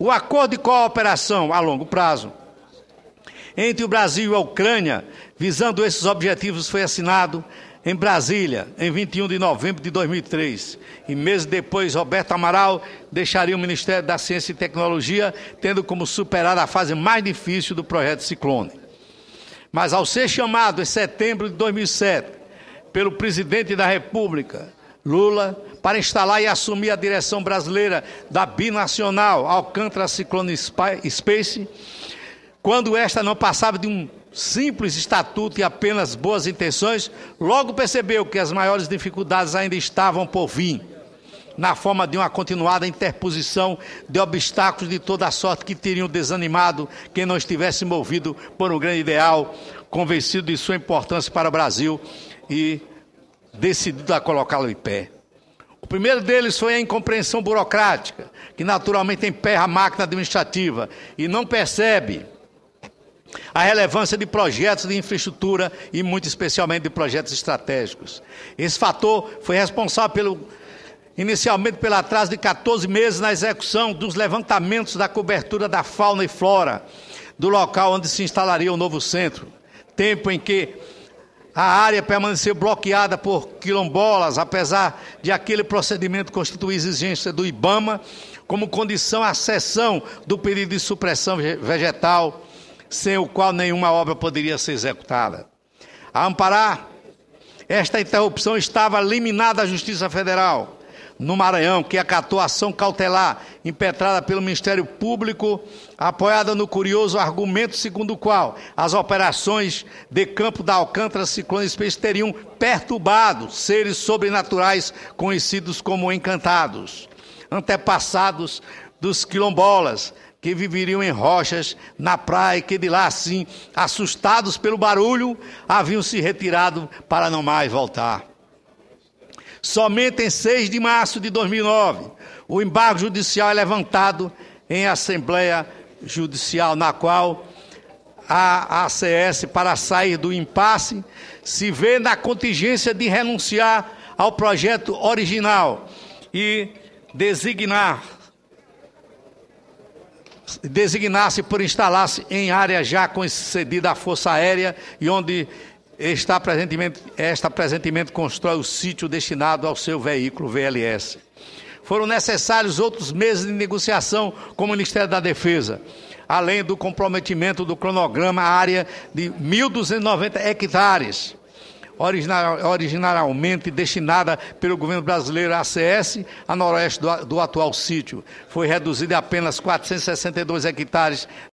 O acordo de cooperação a longo prazo entre o Brasil e a Ucrânia, visando esses objetivos, foi assinado em Brasília, em 21 de novembro de 2003. E meses depois, Roberto Amaral deixaria o Ministério da Ciência e Tecnologia, tendo como superar a fase mais difícil do projeto Ciclone. Mas ao ser chamado em setembro de 2007 pelo presidente da República Lula para instalar e assumir a direção brasileira da binacional Alcântara Ciclone Space, quando esta não passava de um simples estatuto e apenas boas intenções, logo percebeu que as maiores dificuldades ainda estavam por vir, na forma de uma continuada interposição de obstáculos de toda sorte que teriam desanimado quem não estivesse movido por um grande ideal, convencido de sua importância para o Brasil e decidido a colocá-lo em pé. O primeiro deles foi a incompreensão burocrática, que naturalmente emperra a máquina administrativa e não percebe a relevância de projetos de infraestrutura e, muito especialmente, de projetos estratégicos. Esse fator foi responsável pelo, inicialmente pelo atraso de 14 meses na execução dos levantamentos da cobertura da fauna e flora do local onde se instalaria o novo centro, tempo em que a área permaneceu bloqueada por quilombolas, apesar de aquele procedimento constituir exigência do IBAMA como condição à cessão do período de supressão vegetal, sem o qual nenhuma obra poderia ser executada. A amparar esta interrupção estava eliminada a Justiça Federal no Maranhão, que acatou ação cautelar impetrada pelo Ministério Público, apoiada no curioso argumento segundo o qual as operações de campo da Alcântara Ciclone Space teriam perturbado seres sobrenaturais conhecidos como encantados, antepassados dos quilombolas, que viveriam em rochas na praia, que de lá assim, assustados pelo barulho, haviam se retirado para não mais voltar. Somente em 6 de março de 2009, o embargo judicial é levantado em Assembleia Judicial, na qual a ACS, para sair do impasse, se vê na contingência de renunciar ao projeto original e designar se por instalar-se em área já concedida à Força Aérea e onde está presentemente, esta presentemente constrói o sítio destinado ao seu veículo VLS. Foram necessários outros meses de negociação com o Ministério da Defesa, além do comprometimento do cronograma área de 1.290 hectares, originalmente destinada pelo governo brasileiro ACS a noroeste do, do atual sítio. Foi reduzida a apenas 462 hectares